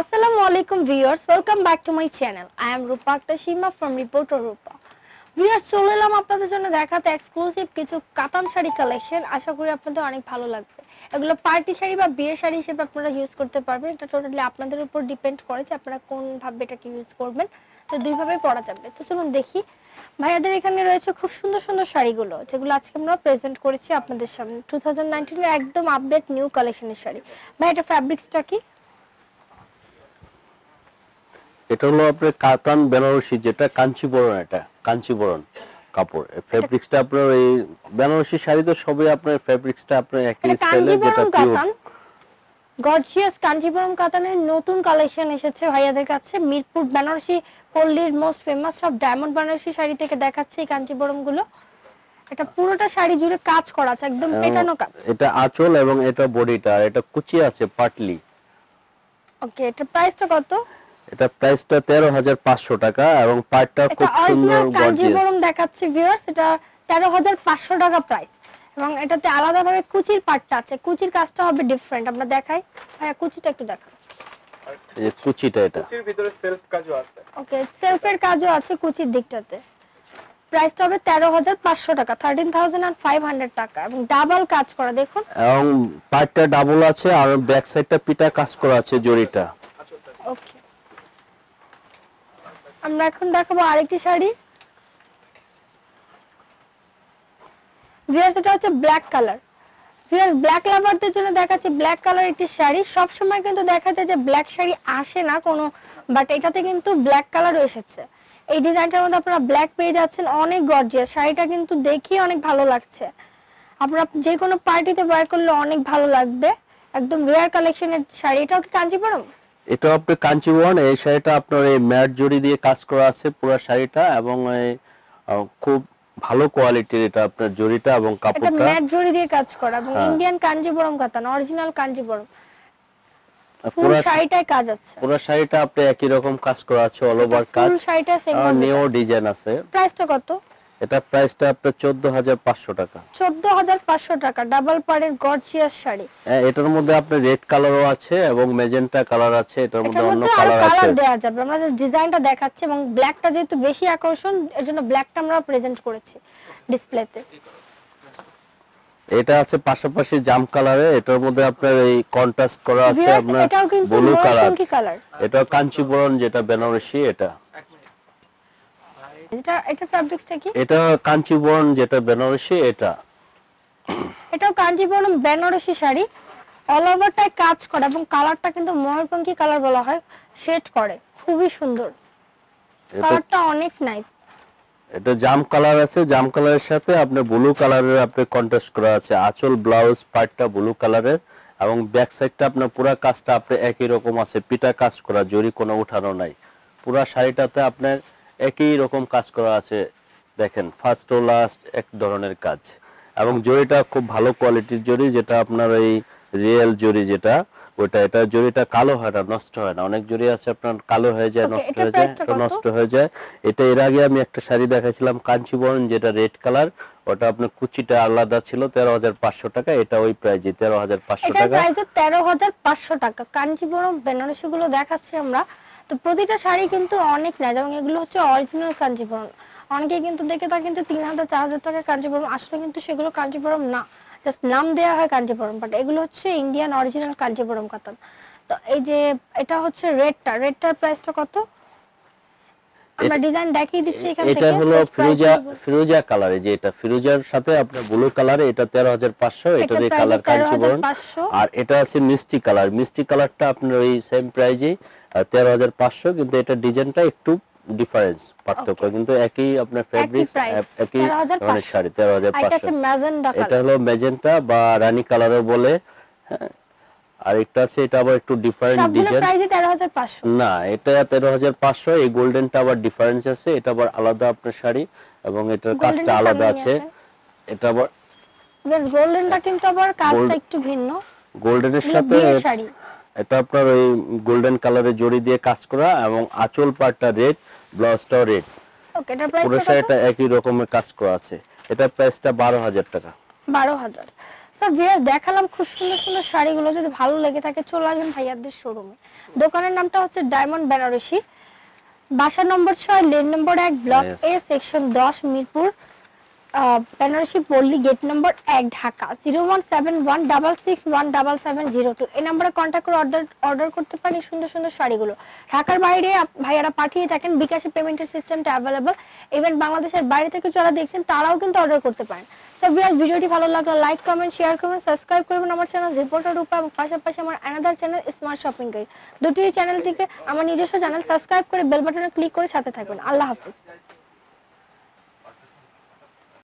আসসালামু আলাইকুম viewers, welcome back to my channel I am Rupa Aktashima from reporter Rupa viewers চলে এলাম আপনাদের জন্য দেখাতে এক্সক্লুসিভ কিছু কাতান শাড়ি কালেকশন আশা করি আপনাদের অনেক ভালো লাগবে এগুলো পার্টি শাড়ি বা বিয়ে শাড়ি হিসেবে আপনারা ইউজ করতে পারবেন এটা টোটালি আপনাদের উপর ডিপেন্ড করে যে আপনারা কোনভাবে এটাকে ইউজ করবেন তো দুইভাবে পরা যাবে তো চলুন দেখি ভাইয়াদের এখানে রয়েছে খুব সুন্দর সুন্দর শাড়িগুলো যেগুলো আজকে আমরা প্রেজেন্ট করেছি আপনাদের সামনে টু থাউজেন্ড একদম আপডেট নিউ কালেকশনের শাড়ি ভাই এটা ফ্যাব্রিক্সটা কি এটা হলো আপনার কাতান বেনারসি যেটা কাঞ্চিবরণ এটা কাপড় ফেব্রিক্সটা আপনার এই বেনারসি শাড়ি তো সবই আপনার ফেব্রিক্সটা আপনার একই যেটা পিওর গর্জিয়াস কাতানের নতুন কালেকশন এসেছে ভাইয়াদের কাছে মিরপুর বেনারসি পল্লীর মোস্ট ফেমাস সব ডায়মন্ড বেনারসি শাড়ি থেকে দেখাচ্ছে এই কাঞ্জিপুরম গুলো এটা পুরোটা শাড়ি জুড়ে কাজ করা আছে একদম পেটানো কাজ এটা আঁচল এবং এটা বডিটা এটা কুচি আছে পাটলি ওকে এটা প্রাইসটা কত এটা প্রাইসটা 13500 টাকা এবং পাটটা খুব সুন্দর গর্জিয়াস দেখাচ্ছি ভিউয়ার্স এটা 13500 টাকা প্রাইস এবং এটাতে আলাদাভাবে কুচির পাটটা আছে কুচির কাজটা হবে ডিফারেন্ট আমরা দেখাই হ্যাঁ কুচিটা একটু দেখা এই কুচিটা এটা কুচির ভিতরে সেলফ কাজও আছে ওকে সেলফের কাজও আছে কুচির দিকটাতে প্রাইসটা হবে 13500 টাকা 13500 টাকা এবং ডাবল কাজ করা দেখুন এবং পাটটা ডাবল আছে আর ব্যাক সাইডটা পিটা কাজ করা আছে জরিটা ওকে আমরা এখন দেখাবো আরেকটি শাড়ি ভিয়ার্স এটা হচ্ছে ব্ল্যাক কালার ভিয়ার্স ব্ল্যাক লাভারদের জন্য দেখাচ্ছি ব্ল্যাক কালার একটি শাড়ি সব সময় কিন্তু দেখা যায় যে ব্ল্যাক শাড়ি আসে না কোনো বাট এটাতে কিন্তু ব্ল্যাক কালারও এসেছে এই ডিজাইনটার মধ্যে আপনারা ব্ল্যাক পেয়ে যাচ্ছেন অনেক গর্জিয়াস শাড়িটা কিন্তু দেখি অনেক ভালো লাগছে আপনারা যে কোনো পার্টিতে ওয়্যার করলে অনেক ভালো লাগবে একদম রেয়ার কালেকশনের শাড়ি এটাও কি কাঞ্জিপুরম এটা আপনি কাঞ্চি ওয়ান এই শাড়িটা আপনার এই ম্যাট জড়ি দিয়ে কাজ করা আছে পুরো শাড়িটা এবং খুব ভালো কোয়ালিটির এটা আপনার জড়িটা এবং কাপড়টা এটা ম্যাট জড়ি দিয়ে কাজ করা এবং ইন্ডিয়ান কাঞ্জিবরম না অরিজিনাল কাঞ্জিবরম পুরো শাড়িটায় কাজ আছে পুরো শাড়িটা আপনি একই রকম কাজ করা আছে অল ওভার কাজ পুরো শাড়িটা সেম নিউ ডিজাইন আছে প্রাইসটা কত এটা প্রাইসটা আপনার 14500 টাকা 14500 টাকা ডাবল পাড়ের গর্জিয়াস শাড়ি হ্যাঁ এটার মধ্যে আপনার রেড কালারও আছে এবং ম্যাজেন্টা কালার আছে এটার মধ্যে অন্য কালার আছে কালার দেয়া যাবে আমরা জাস্ট ডিজাইনটা দেখাচ্ছি এবং ব্ল্যাকটা যেহেতু বেশি আকর্ষণ এর জন্য ব্ল্যাকটা আমরা প্রেজেন্ট করেছি ডিসপ্লেতে এটা আছে পাশাপাশি জাম কালারে এটার মধ্যে আপনার এই কন্ট্রাস্ট করা আছে আপনার ব্লু কালার এটা কাঞ্চিপুরম যেটা বেনারসি এটা এটা এটা ফ্যাব্রিক্সটা কি এটা যেটা বেনারসি এটা বেনারসি শাড়ি অল ওভারটাই কাজ করে এবং কালারটা কিন্তু কালার বলা হয় শেড করে খুবই সুন্দর কালারটা অনেক নাইস এটা জাম কালার আছে জাম কালারের সাথে আপনি ব্লু কালারের আপনি কন্ট্রাস্ট করা আছে আঁচল ব্লাউজ পার্টটা ব্লু কালারের এবং ব্যাক সাইডটা আপনার পুরো কাজটা আপনি একই রকম আছে পিটা কাজ করা জরি কোনো উঠানো নাই পুরো শাড়িটাতে আপনার একই রকম কাজ করা আছে দেখেন ফার্স্ট ও লাস্ট এক ধরনের কাজ এবং জড়িটা খুব ভালো কোয়ালিটির জড়ি যেটা আপনার এই রিয়েল জড়ি যেটা ওটা এটা জড়িটা কালো হয় না নষ্ট হয় না অনেক জড়ি আছে আপনার কালো হয়ে যায় নষ্ট হয়ে যায় নষ্ট হয়ে যায় এটা এর আগে আমি একটা শাড়ি দেখাইছিলাম কাঞ্চিবরণ যেটা রেড কালার ওটা আপনার কুচিটা আলাদা ছিল তেরো হাজার পাঁচশো টাকা এটা ওই প্রাইজে তেরো হাজার পাঁচশো টাকা তেরো হাজার পাঁচশো টাকা কাঞ্চিবরণ বেনারসি গুলো দেখাচ্ছি আমরা তো প্রতিটা শাড়ি কিন্তু অনেক নেয় যেমন এগুলো হচ্ছে অরিজিনাল কাঞ্জিপুরম অনেকে কিন্তু দেখে তা কিন্তু তিন হাজার চার হাজার টাকা কাঞ্জিপুরম আসলে কিন্তু সেগুলো কাঞ্জিপুরম না জাস্ট নাম দেওয়া হয় কাঞ্জিপুরম বাট এগুলো হচ্ছে ইন্ডিয়ান অরিজিনাল কাঞ্জিপুরম কাতান তো এই যে এটা হচ্ছে রেডটা রেডটার প্রাইসটা কত আমরা ডিজাইন দেখিয়ে দিচ্ছি এখান থেকে এটা হলো ফিরোজা ফিরোজা কালারে যে এটা ফিরোজার সাথে আপনার ব্লু কালারে এটা 13500 এটা এই কালার কাঞ্চিবরণ আর এটা আছে মিষ্টি কালার মিষ্টি কালারটা আপনার ওই সেম প্রাইজে 13500 কিন্তু এটা ডিজাইনটা একটু ডিফারেন্স পার্থক্য কিন্তু একই আপনার ফেব্রিক একই মানে শাড়ি 13500 এটা এটা হলো ম্যাজেন্টা বা রানী কালারও বলে হ্যাঁ আর একটা আছে এটা আবার একটু ডিফারেন্ট ডিজাইন প্রাইসই 13500 না এটা 13500 এই গোল্ডেনটা আবার ডিফারেন্স আছে এটা আবার আলাদা আপনার শাড়ি এবং এটার কাজটা আলাদা আছে এটা আবার বেশ গোল্ডেনটা কিন্তু আবার কাজটা একটু ভিন্ন গোল্ডেনের সাথে এটা আপনার ওই গোল্ডেন কালারের জড়ি দিয়ে কাজ করা এবং আঁচল পাড়টা রেড ব্লাউজটাও রেড ওকে এটা প্রাইস পুরো শাড়িটা একই রকমের কাজ করা আছে এটা প্রাইসটা 12000 টাকা 12000 তো ভিউয়ার্স দেখালাম খুব সুন্দর সুন্দর শাড়িগুলো যদি ভালো লেগে থাকে চলে আসবেন ভাইয়াদের শোরুমে দোকানের নামটা হচ্ছে ডায়মন্ড বেনারসি বাসা নম্বর ছয় লেন নম্বর এক ব্লক এ সেকশন দশ মিরপুর বেনারসি পল্লী গেট নম্বর এক Dhaka zero one seven one double six one double seven zero two এই নম্বরে কন্ট্যাক্ট করে অর্ডার অর্ডার করতে পারেন সুন্দর সুন্দর শাড়িগুলো ঢাকার বাইরে ভাইয়ারা পাঠিয়ে থাকেন বিকাশে পেমেন্টের সিস্টেমটা অ্যাভেলেবল ইভেন বাংলাদেশের বাইরে থেকে যারা দেখছেন তারাও কিন্তু অর্ডার করতে পারেন তো বিয়াস ভিডিওটি ভালো লাগলে লাইক কমেন্ট শেয়ার করবেন সাবস্ক্রাইব করবেন আমার চ্যানেল রিপোর্টার রূপা এবং পাশাপাশি আমার another channel smart shopping guide দুটি চ্যানেল থেকে আমার নিজস্ব চ্যানেল সাবস্ক্রাইব করে বেল বাটনে ক্লিক করে সাথে থাকবেন আল্লাহ হাফিজ